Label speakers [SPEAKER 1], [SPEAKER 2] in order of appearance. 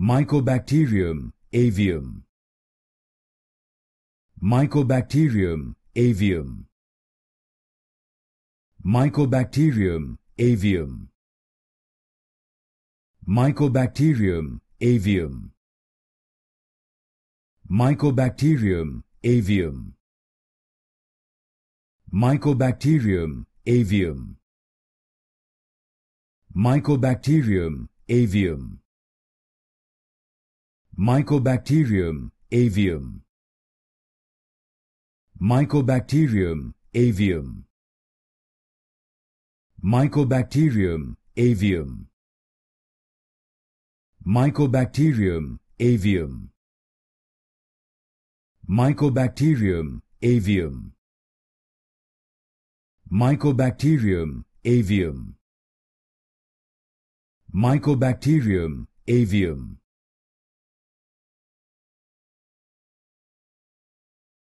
[SPEAKER 1] Mycobacterium avium. Mycobacterium avium. Mycobacterium avium. Mycobacterium avium. Mycobacterium avium. Mycobacterium avium. Mycobacterium avium. Mycobacterium avium. Mycobacterium avium. Mycobacterium avium. Mycobacterium avium. Mycobacterium avium. Mycobacterium avium. Mycobacterium avium.